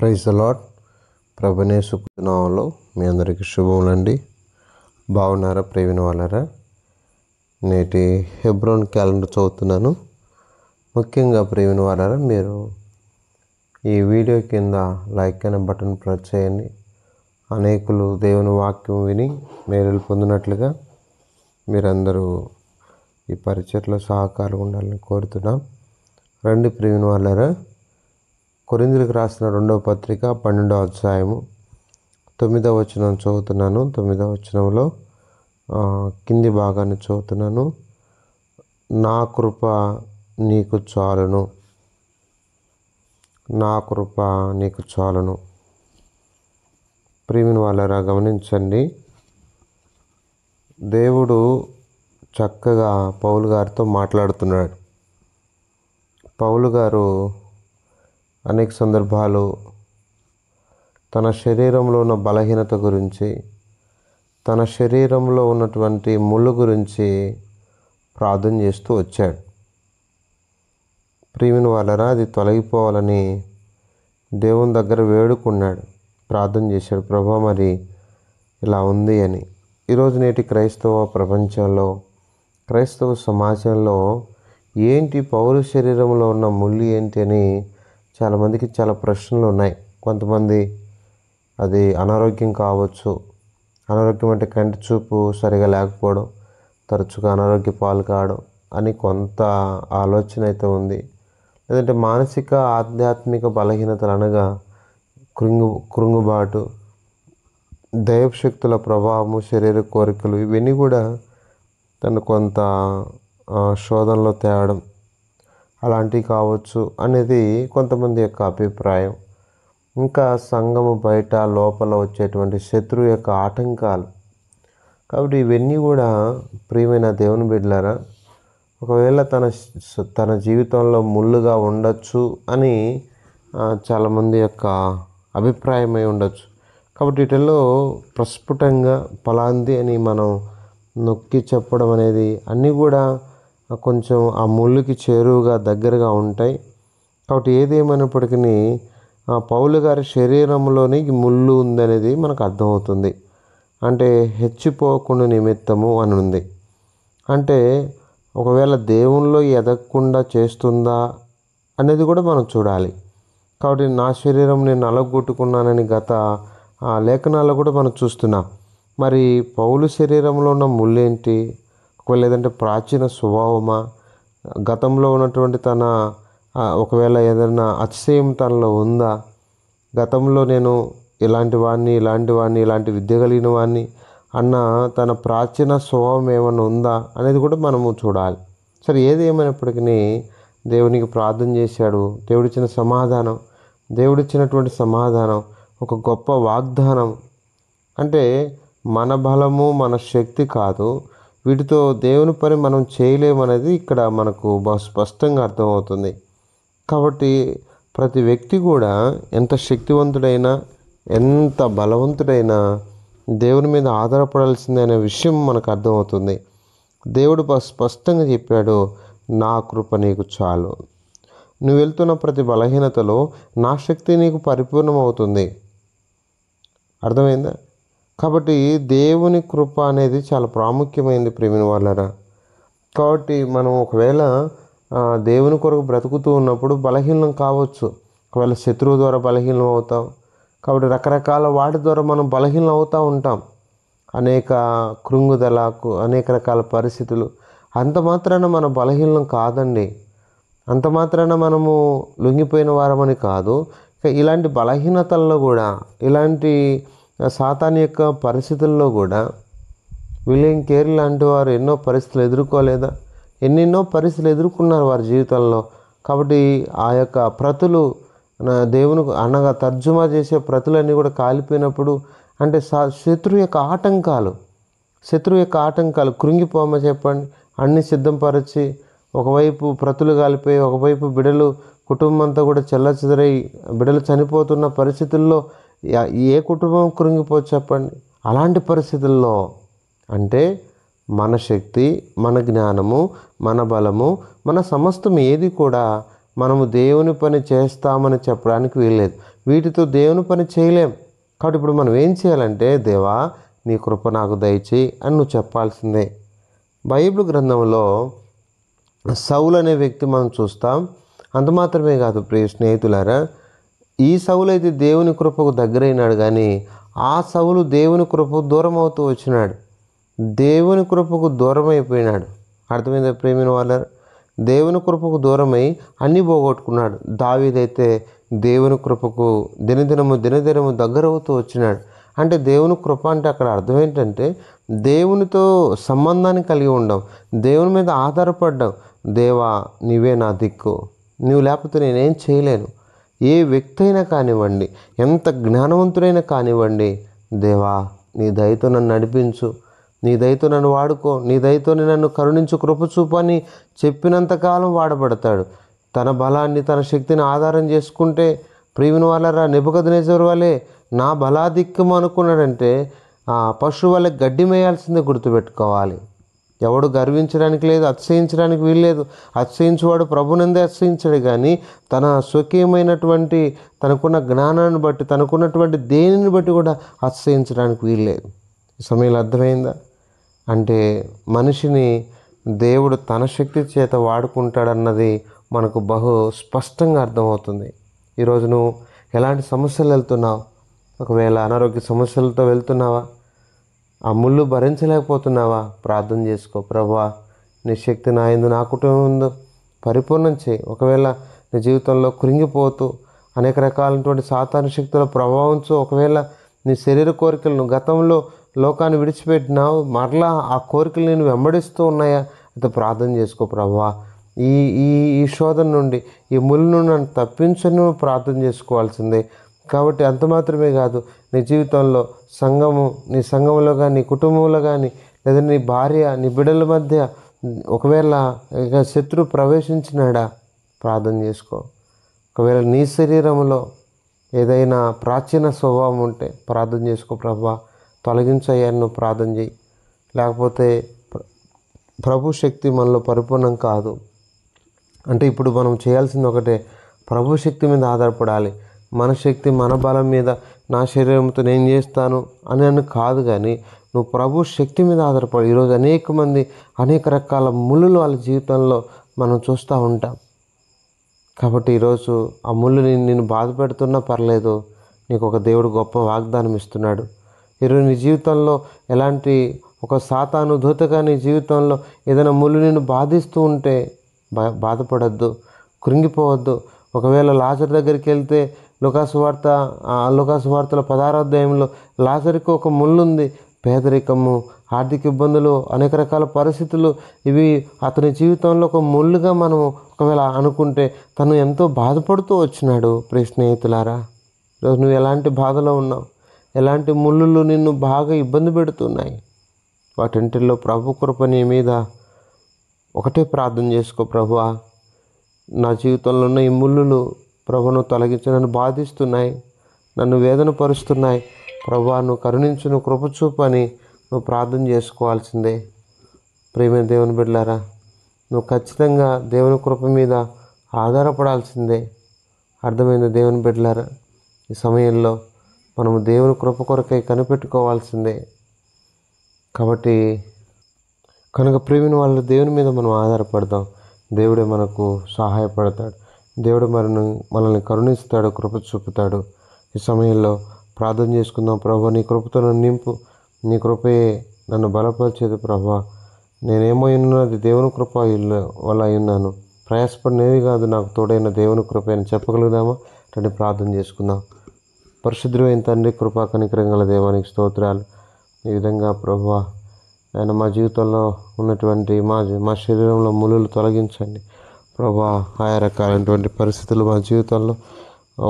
praise allot ప్రభునే సుఖనామంలో మీ అందరికీ శుభములండి బాగున్నారా ప్రేమిన వాళ్ళరా నేటి హెబ్రోన్ క్యాలెండర్ చదువుతున్నాను ముఖ్యంగా ప్రేమిన వాళ్ళరా మీరు ఈ వీడియో కింద లైక్ అనే బటన్ ప్రెస్ చేయండి అనేకులు దేవుని వాక్యం విని మేలు పొందినట్లుగా మీరందరూ ఈ పరిచయలో సహకారం ఉండాలని కోరుతున్నాం రండి ప్రేమిన వాళ్ళరా కొరిందులకు రాసిన రెండవ పత్రిక పన్నెండవ అధ్యాయము తొమ్మిదవ వచనం చదువుతున్నాను తొమ్మిదవ వచనంలో కింది భాగాన్ని చదువుతున్నాను నా కృప నీకు చాలును నా కృప నీకు చాలును ప్రేమిన వాళ్ళరా గమనించండి దేవుడు చక్కగా పౌలు గారితో మాట్లాడుతున్నాడు పౌలు గారు అనేక సందర్భాలు తన శరీరంలో ఉన్న బలహీనత గురించి తన శరీరంలో ఉన్నటువంటి ముళ్ళు గురించి ప్రార్థన చేస్తూ వచ్చాడు ప్రియమిన వాళ్ళరా అది తొలగిపోవాలని దేవుని దగ్గర వేడుకున్నాడు ప్రార్థన చేశాడు ప్రభు మరి ఇలా ఉంది అని ఈరోజు నేటి క్రైస్తవ ప్రపంచంలో క్రైస్తవ సమాజంలో ఏంటి పౌరు శరీరంలో ఉన్న ముళ్ళు ఏంటి అని చాలామందికి చాలా ప్రశ్నలు ఉన్నాయి కొంతమంది అది అనారోగ్యం కావచ్చు అనారోగ్యం అంటే కంటి చూపు సరిగా లేకపోవడం తరచుగా అనారోగ్య పాలు కావడం అని కొంత ఆలోచన అయితే ఉంది లేదంటే మానసిక ఆధ్యాత్మిక బలహీనతలు అనగా కృంగు కృంగుబాటు దైవశక్తుల ప్రభావము శరీర కోరికలు ఇవన్నీ కూడా తను కొంత శోధనలో తేవడం అలాంటివి కావచ్చు అనేది కొంతమంది యొక్క అభిప్రాయం ఇంకా సంఘము బయట లోపల వచ్చేటువంటి శత్రువు యొక్క ఆటంకాలు కాబట్టి ఇవన్నీ కూడా ప్రియమైన దేవుని బిడ్డలారా ఒకవేళ తన తన జీవితంలో ముళ్ళుగా ఉండొచ్చు అని చాలామంది యొక్క అభిప్రాయమై ఉండొచ్చు కాబట్టి వీటిల్లో ప్రస్ఫుటంగా పలాంది అని మనం నొక్కి చెప్పడం అనేది అన్నీ కూడా కొంచెం ఆ ముళ్ళుకి చేరువుగా దగ్గరగా ఉంటాయి కాబట్టి ఏది ఆ పౌలు గారి శరీరంలోని ముళ్ళు ఉందనేది మనకు అర్థమవుతుంది అంటే హెచ్చిపోకుండా నిమిత్తము అని ఉంది అంటే ఒకవేళ దేవుణ్ణిలో ఎదగకుండా చేస్తుందా అనేది కూడా మనం చూడాలి కాబట్టి నా శరీరం నేను అలగొట్టుకున్నానని గత లేఖనాల్లో కూడా మనం చూస్తున్నాం మరి పౌలు శరీరంలో ఉన్న ముళ్ళేంటి లేదంటే ప్రాచీన స్వభావమా గతంలో ఉన్నటువంటి తన ఒకవేళ ఏదైనా అతిశయం తనలో ఉందా గతంలో నేను ఇలాంటి వాడిని ఇలాంటి వాడిని ఇలాంటి విద్య కలిగిన వాడిని అన్న తన ప్రాచీన స్వభావం ఏమైనా ఉందా అనేది కూడా మనము చూడాలి సరే ఏది ఏమైనప్పటికీ దేవునికి ప్రార్థన చేశాడు దేవుడిచ్చిన సమాధానం దేవుడిచ్చినటువంటి సమాధానం ఒక గొప్ప వాగ్దానం అంటే మన బలము మన శక్తి కాదు వీటితో దేవుని పని మనం చేయలేమనేది ఇక్కడ మనకు బహు స్పష్టంగా అర్థమవుతుంది కాబట్టి ప్రతి వ్యక్తి కూడా ఎంత శక్తివంతుడైనా ఎంత బలవంతుడైనా దేవుని మీద ఆధారపడాల్సిందే అనే విషయం మనకు అర్థమవుతుంది దేవుడు స్పష్టంగా చెప్పాడు నా కృప నీకు చాలు నువ్వు వెళ్తున్న ప్రతి బలహీనతలో నా శక్తి నీకు పరిపూర్ణమవుతుంది అర్థమైందా కాబట్టి దేవుని కృప అనేది చాలా ప్రాముఖ్యమైనది ప్రేమిన వాళ్ళరా కాబట్టి మనం ఒకవేళ దేవుని కొరకు బ్రతుకుతూ ఉన్నప్పుడు బలహీనం కావచ్చు ఒకవేళ శత్రువు ద్వారా బలహీనం అవుతాం కాబట్టి రకరకాల వాటి ద్వారా మనం బలహీనం అవుతూ ఉంటాం అనేక కృంగుదలకు అనేక రకాల పరిస్థితులు అంత మాత్రాన మన బలహీనం కాదండి అంత మాత్రాన మనము లొంగిపోయిన వారమని కాదు ఇలాంటి బలహీనతల్లో కూడా ఇలాంటి సాతాన్ యొక్క పరిస్థితుల్లో కూడా విలియం కేర్ లాంటి వారు ఎన్నో పరిస్థితులు ఎదుర్కోలేదా ఎన్నెన్నో పరిస్థితులు ఎదుర్కొన్నారు వారి జీవితంలో కాబట్టి ఆ యొక్క ప్రతులు దేవుని అనగా తర్జుమా చేసే ప్రతులన్నీ కూడా కాలిపోయినప్పుడు అంటే శత్రు యొక్క ఆటంకాలు శత్రు యొక్క ఆటంకాలు కృంగిపోమ చెప్పండి అన్ని పరచి ఒకవైపు ప్రతులు కాలిపోయి ఒకవైపు బిడలు కుటుంబం అంతా కూడా చెదరై బిడలు చనిపోతున్న పరిస్థితుల్లో ఏ కుటుంబం కృంగిపో చెప్పండి అలాంటి పరిస్థితుల్లో అంటే మన శక్తి మన జ్ఞానము మన బలము మన సమస్తం ఏది కూడా మనము దేవుని పని చేస్తామని చెప్పడానికి వీల్లేదు వీటితో దేవుని పని చేయలేం కాబట్టి ఇప్పుడు మనం ఏం చేయాలంటే దేవా నీ కృప నాకు దయచేయి అని నువ్వు చెప్పాల్సిందే బైబిల్ గ్రంథంలో సౌలు అనే వ్యక్తి మనం చూస్తాం అంతమాత్రమే కాదు ప్రియ స్నేహితులారా ఈ సవులు అయితే దేవుని కృపకు దగ్గరైనాడు కానీ ఆ సవులు దేవుని కృపకు దూరం అవుతూ వచ్చినాడు దేవుని కృపకు దూరం అయిపోయినాడు అర్థమైందా ప్రేమిన వాళ్ళ దేవుని కృపకు దూరమై అన్నీ పోగొట్టుకున్నాడు దావీదైతే దేవుని కృపకు దినదినము దినదినము దగ్గర అవుతూ వచ్చినాడు అంటే దేవుని కృప అంటే అక్కడ అర్థం ఏంటంటే దేవునితో సంబంధాన్ని కలిగి ఉండడం దేవుని మీద ఆధారపడడం దేవా నీవే నా దిక్కు నువ్వు లేకపోతే నేనేం చేయలేను ఏ వ్యక్తి అయినా కానివ్వండి ఎంత జ్ఞానవంతుడైనా కానివ్వండి దేవా నీ దయతో నన్ను నడిపించు నీ దయతో నన్ను వాడుకో నీ దయతోనే నన్ను కరుణించు కృపచూపు అని చెప్పినంతకాలం వాడబడతాడు తన బలాన్ని తన శక్తిని ఆధారం చేసుకుంటే ప్రియుని వాళ్ళరా నిపుకదనేశ్వర వాళ్ళే నా బలాధిక్యం అనుకున్నాడంటే ఆ పశువు వాళ్ళకి గడ్డి మేయాల్సిందే గుర్తుపెట్టుకోవాలి ఎవడు గర్వించడానికి లేదు అతిశయించడానికి వీల్లేదు అతిశయించేవాడు ప్రభునందే అతిశయించాడు కానీ తన స్వకీయమైనటువంటి తనకున్న జ్ఞానాన్ని బట్టి తనకున్నటువంటి దేనిని బట్టి కూడా అతిశయించడానికి వీల్లేదు ఈ సమయంలో అర్థమైందా అంటే మనిషిని దేవుడు తన శక్తి చేత వాడుకుంటాడన్నది మనకు బహు స్పష్టంగా అర్థమవుతుంది ఈరోజు నువ్వు ఎలాంటి సమస్యలు వెళ్తున్నావు ఒకవేళ అనారోగ్య సమస్యలతో వెళ్తున్నావా ఆ ముళ్ళు భరించలేకపోతున్నావా ప్రార్థన చేసుకో ప్రభా నీ శక్తి నా ఎందు నా కుటుంబం పరిపూర్ణం చేయి ఒకవేళ నీ జీవితంలో కృంగిపోతూ అనేక రకాలైనటువంటి సాధారణ శక్తుల ప్రభావంతో ఒకవేళ నీ శరీర కోరికలను గతంలో లోకాన్ని విడిచిపెట్టినావు మరలా ఆ కోరికలు నేను వెంబడిస్తూ ఉన్నాయా అయితే ప్రార్థన చేసుకో ప్రభా ఈ ఈ ఈ శోధన నుండి ఈ ముళ్ళు నన్ను తప్పించను ప్రార్థన చేసుకోవాల్సిందే కాబట్టి అంత మాత్రమే కాదు నీ జీవితంలో సంఘము నీ సంఘంలో కానీ నీ కుటుంబంలో కానీ లేదా నీ భార్య నీ బిడ్డల మధ్య ఒకవేళ ఇక శత్రు ప్రవేశించినాడా ప్రార్థన చేసుకో ఒకవేళ నీ శరీరంలో ఏదైనా ప్రాచీన స్వభావం ఉంటే ప్రార్థన చేసుకో ప్రభా తొలగించయ్యాను నువ్వు ప్రార్థన చేయి లేకపోతే ప్రభు శక్తి మనలో పరిపూర్ణం కాదు అంటే ఇప్పుడు మనం చేయాల్సింది ఒకటే ప్రభు శక్తి మీద ఆధారపడాలి మన శక్తి మన బలం మీద నా శరీరంతో నేను చేస్తాను అని అని కాదు కానీ నువ్వు ప్రభు శక్తి మీద ఆధారపడి ఈరోజు అనేక మంది అనేక రకాల ముళ్ళులు వాళ్ళ జీవితంలో మనం చూస్తూ ఉంటాం కాబట్టి ఈరోజు ఆ ముళ్ళు నేను నేను బాధ పెడుతున్నా పర్లేదు నీకు ఒక దేవుడు గొప్ప వాగ్దానం ఇస్తున్నాడు ఈరోజు నీ జీవితంలో ఎలాంటి ఒక సాతాను దూతగా నీ జీవితంలో ఏదైనా ముళ్ళు నేను బాధిస్తూ ఉంటే బా బాధపడద్దు కృంగిపోవద్దు ఒకవేళ లాజర్ దగ్గరికి వెళ్తే లుకాసువార్త లుకాసువార్తలో వార్తల పదారాధ్యాయంలో లాజరికి ఒక ముళ్ళుంది పేదరికము ఆర్థిక ఇబ్బందులు అనేక రకాల పరిస్థితులు ఇవి అతని జీవితంలో ఒక ముళ్ళుగా మనం ఒకవేళ అనుకుంటే తను ఎంతో బాధపడుతూ వచ్చినాడు ప్రియ స్నేహితులారా ఈరోజు నువ్వు ఎలాంటి బాధలో ఉన్నావు ఎలాంటి ముళ్ళులు నిన్ను బాగా ఇబ్బంది పెడుతున్నాయి వాటింటిలో ప్రభు కృప నీ మీద ఒకటే ప్రార్థన చేసుకో ప్రభు నా జీవితంలో ఉన్న ఈ ముళ్ళులు ప్రభును తొలగించి నన్ను బాధిస్తున్నాయి నన్ను వేదన పరుస్తున్నాయి ప్రభు నువ్వు నువ్వు కృపచూపు అని నువ్వు ప్రార్థన చేసుకోవాల్సిందే ప్రేమ దేవుని బిడ్డారా నువ్వు ఖచ్చితంగా దేవుని కృప మీద ఆధారపడాల్సిందే అర్థమైన దేవుని బిడ్డలారా ఈ సమయంలో మనము దేవుని కృప కొరకై కనిపెట్టుకోవాల్సిందే కాబట్టి కనుక ప్రేమిని వాళ్ళు దేవుని మీద మనం ఆధారపడదాం దేవుడే మనకు సహాయపడతాడు దేవుడు మరను మనల్ని కరుణిస్తాడు కృప చూపుతాడు ఈ సమయంలో ప్రార్థన చేసుకుందాం ప్రభు నీ కృపతో నన్ను నింపు నీ కృపయే నన్ను బలపరిచేది ప్రభా నేనేమై ఉన్నది దేవుని కృప వల్ల ఉన్నాను ప్రయాసపడినది కాదు నాకు తోడైన దేవుని కృప అని చెప్పగలుగుదామా అంటే ప్రార్థన చేసుకుందాం పరిశుద్ధమైన తండ్రి కృపా కనికరంగల దేవానికి స్తోత్రాలు ఈ విధంగా ప్రభు ఆయన మా జీవితంలో ఉన్నటువంటి మా మా శరీరంలో ములులు తొలగించండి ప్రభా ఆయా రకాలైనటువంటి పరిస్థితులు మా జీవితంలో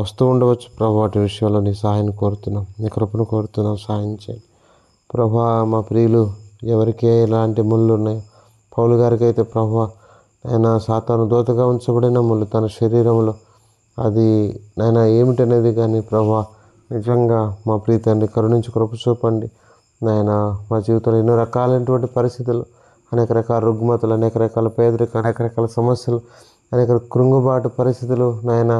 వస్తూ ఉండవచ్చు ప్రభా వాటి విషయంలో నీ సహాయం కోరుతున్నాం నీ కృపను కోరుతున్నాం సహాయం చేయండి ప్రభా మా ప్రియులు ఎవరికే ఎలాంటి ముళ్ళు ఉన్నాయో పౌలు గారికి అయితే ప్రభా ఆయన సాతాను దూతగా ఉంచబడిన ముళ్ళు తన శరీరంలో అది నాయన ఏమిటనేది కానీ ప్రభా నిజంగా మా అండి కరుణించి కృప చూపండి నాయన మా జీవితంలో ఎన్నో రకాలైనటువంటి పరిస్థితులు అనేక రకాల రుగ్మతలు అనేక రకాల పేదరిక అనేక రకాల సమస్యలు అనేక కృంగుబాటు పరిస్థితులు నాయన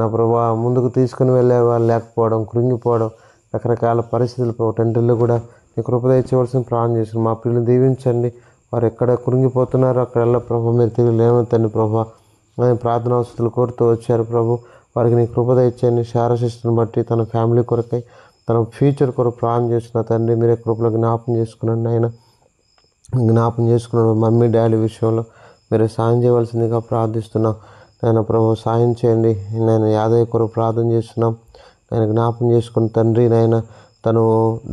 నా ప్రభా ముందుకు తీసుకుని వెళ్ళేవాళ్ళు లేకపోవడం కృంగిపోవడం రకరకాల పరిస్థితులు టెంటర్లు కూడా నీ కృప దయచేయవలసిన ప్రాణం చేసిన మా పిల్లలు దీవించండి వారు ఎక్కడ కృంగిపోతున్నారో వెళ్ళ ప్రభు మీరు తిరిగి తండ్రి ప్రభా అని ప్రార్థన అవసరాలు కోరుతూ వచ్చారు ప్రభు వారికి నీ కృపద ఇచ్చేయండి శారశిష్టను బట్టి తన ఫ్యామిలీ కొరకై తన ఫ్యూచర్ కొరకు ప్రాణం చేసిన తండ్రి మీరే కృపలో జ్ఞాపం చేసుకున్నాను ఆయన జ్ఞాపం చేసుకున్నాడు మమ్మీ డాడీ విషయంలో మీరు సాయం చేయవలసిందిగా ప్రార్థిస్తున్నాం నేను ప్రభు సాయం చేయండి నేను యాదయ్య కొరకు ప్రార్థన చేస్తున్నాం నేను జ్ఞాపం చేసుకున్న తండ్రి నాయన తను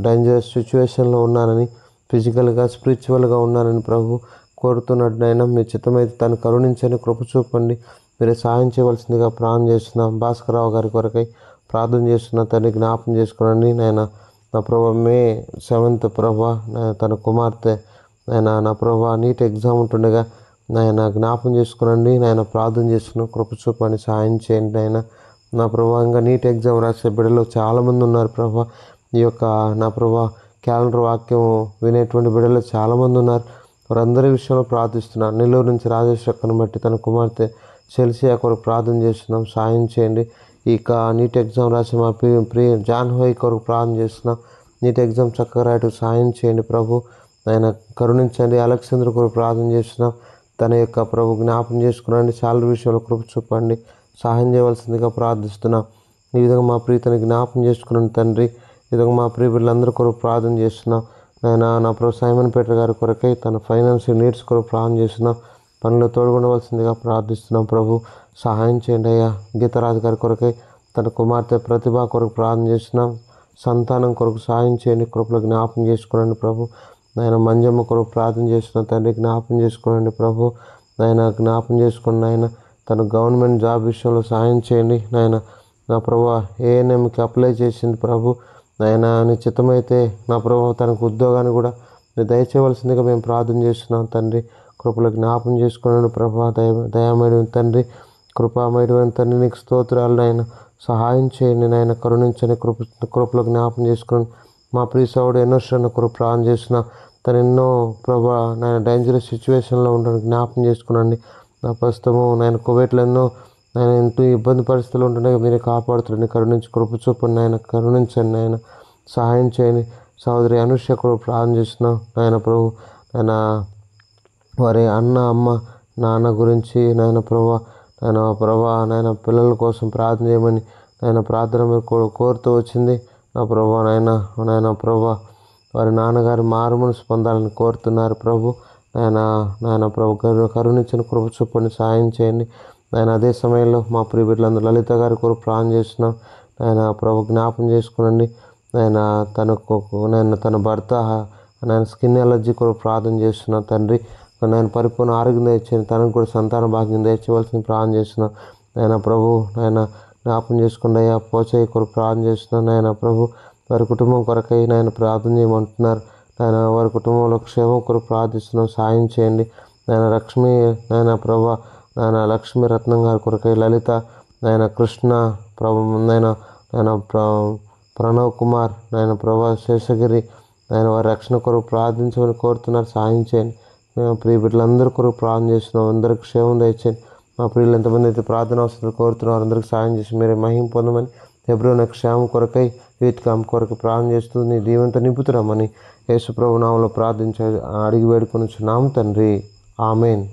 డేంజరస్ సిచ్యువేషన్లో ఉన్నానని ఫిజికల్గా స్పిరిచువల్గా ఉన్నానని ప్రభు కోరుతున్నాడు నాయన మీ చిత్తమైతే తను కరుణించని కృప చూపండి మీరు సాయం చేయవలసిందిగా ప్రార్థన చేస్తున్నాం భాస్కరరావు గారి కొరకై ప్రార్థన చేస్తున్న తండ్రి జ్ఞాపం చేసుకునండి నాయన నా ప్రభు మే సెవెంత్ ప్రభా తన కుమార్తె నాయన నా ప్రభా నీట్ ఎగ్జామ్ ఉంటుండగా నాయన జ్ఞాపం చేసుకునండి నాయన ప్రార్థన చేస్తున్న కృప చూపాన్ని సాయం చేయండి నాయన నా ప్రభా ఇంకా నీట్ ఎగ్జామ్ రాసే బిడ్డలో చాలామంది ఉన్నారు ప్రభా ఈ యొక్క నా ప్రభా క్యాలెండర్ వాక్యం వినేటువంటి బిడ్డలో చాలామంది ఉన్నారు వారందరి విషయంలో ప్రార్థిస్తున్నారు నెల్లూరు నుంచి రాజేష్ బట్టి తన కుమార్తె చెల్సి కొరకు ప్రార్థన చేస్తున్నాం సాయం చేయండి ఇక నీట్ ఎగ్జామ్ రాసి మా ప్రియ జాన్హోయ్ కొరకు ప్రార్థన చేస్తున్నాం నీట్ ఎగ్జామ్ చక్కగా రాయటకు సాయం చేయండి ప్రభు ఆయన కరుణించండి అలెక్సేంద్ర కొరకు ప్రార్థన చేస్తున్నాం తన యొక్క ప్రభు జ్ఞాపం చేసుకున్నాను శాలరీ విషయంలో కృప చూపండి సహాయం చేయవలసిందిగా ప్రార్థిస్తున్నాం ఈ విధంగా మా ప్రీతని జ్ఞాపం చేసుకున్నాను తండ్రి ఈ విధంగా మా ప్రియ బిడ్డలందరి కొరకు ప్రార్థన చేస్తున్నాం ఆయన నా ప్రభు సైమన్ పేట గారి కొరకై తన ఫైనాన్షియల్ నీడ్స్ కొరకు ప్రార్థన చేస్తున్నాం పనులు తోడుగుండవలసిందిగా ప్రార్థిస్తున్నాం ప్రభు సహాయం చేయండి అయ్యా గీతరాజు గారి కొరకై తన కుమార్తె ప్రతిభ కొరకు ప్రార్థన చేస్తున్నాం సంతానం కొరకు సహాయం చేయండి కృపలో జ్ఞాపం చేసుకోండి ప్రభు ఆయన మంజమ్మ కొడుకు ప్రార్థన చేసుకున్న తండ్రి జ్ఞాపం చేసుకోండి ప్రభు ఆయన జ్ఞాపం చేసుకున్న నాయన తన గవర్నమెంట్ జాబ్ విషయంలో సాయం చేయండి నాయన నా ప్రభు ఏఎన్ఎంకి అప్లై చేసింది ప్రభు ఆయన నిశ్చితమైతే నా ప్రభు తనకు ఉద్యోగాన్ని కూడా మీరు దయచేయవలసిందిగా మేము ప్రార్థన చేస్తున్నాం తండ్రి కృపలో జ్ఞాపం చేసుకోండి ప్రభు దయ దయామైన తండ్రి కృపామైన తండ్రి నీకు స్తోత్రాలు నాయన సహాయం చేయండి నాయన కరుణించని కృప కృపలో జ్ఞాపం చేసుకుని మా ప్రియ సౌడు ఎన్నో కొరకు ప్రాణం చేసిన తను ఎన్నో ప్రభా నాయన డేంజరస్ సిచ్యువేషన్లో ఉండడానికి జ్ఞాపం చేసుకునండి నా ప్రస్తుతము నాయన కోవిడ్లో ఎన్నో నేను ఎంతో ఇబ్బంది పరిస్థితులు ఉంటుండగా మీరే కాపాడుతుండండి కరుణించి కృప చూపండి నాయన కరుణించండి నాయన సహాయం చేయండి సహోదరి అనుష్య కూడా ప్రార్థన చేస్తున్నాం నాయన ప్రభు ఆయన వారి అన్న అమ్మ నాన్న గురించి నాయన ప్రభా నాయన ప్రభా నాయన పిల్లల కోసం ప్రార్థన చేయమని నాయన ప్రార్థన మీరు కోరుతూ వచ్చింది నా ప్రభా నాయన నాయన ప్రభా వారి నాన్నగారు మారుమనసు పొందాలని కోరుతున్నారు ప్రభు ఆయన నాయన ప్రభు కరు కరుణించిన కృప చూపండి సాయం చేయండి ఆయన అదే సమయంలో మా ప్రియబిడ్డలందరూ లలిత గారి కొరకు ప్లాన్ చేస్తున్నాం ఆయన ప్రభు జ్ఞాపం చేసుకునండి ఆయన తనకు నేను తన భర్త నేను స్కిన్ ఎలర్జీ కొరకు ప్రార్థన చేస్తున్నా తండ్రి నేను పరిపూర్ణ ఆరోగ్యం తెచ్చాను తనకు కూడా సంతాన భాగ్యం తెచ్చవలసింది ప్రార్థన చేస్తున్నాను ఆయన ప్రభు నాయన జ్ఞాపం చేసుకుంటే అయ్యా పోచయ్య కొరకు ప్రార్థన చేస్తున్నాను నాయన ప్రభు వారి కుటుంబం కొరకై నాయన ప్రార్థన చేయమంటున్నారు నాయన వారి కుటుంబంలో క్షేమం కొరకు ప్రార్థిస్తున్నాం సాయం చేయండి నాయన లక్ష్మి నాయన ప్రభా నాయన లక్ష్మీ రత్నం గారి కొరకై లలిత నాయన కృష్ణ ప్రభ నాయన నాయన ప్ర ప్రణవ్ కుమార్ నాయన ప్రభా శేషగిరి నాయన వారి రక్షణ కొరకు ప్రార్థించమని కోరుతున్నారు సాయం చేయండి మేము ప్రియ బిడ్డలందరి కొరకు ప్రార్థన చేస్తున్నాం అందరికి క్షేమం దయచేయండి మా ప్రియులు ఎంతమంది అయితే ప్రార్థన అవసరాలు కోరుతున్నారు అందరికి సాయం చేసి మీరే మహిం పొందమని ఎప్పుడైనా క్షేమం కొరకై జీవితకాలం కొరకు ప్రార్థన చేస్తూ నీ దీవెంతో నింపుతున్నామని యేసుప్రభు నామంలో ప్రార్థించ అడిగి వేడుకొని నామ తండ్రి ఆమెన్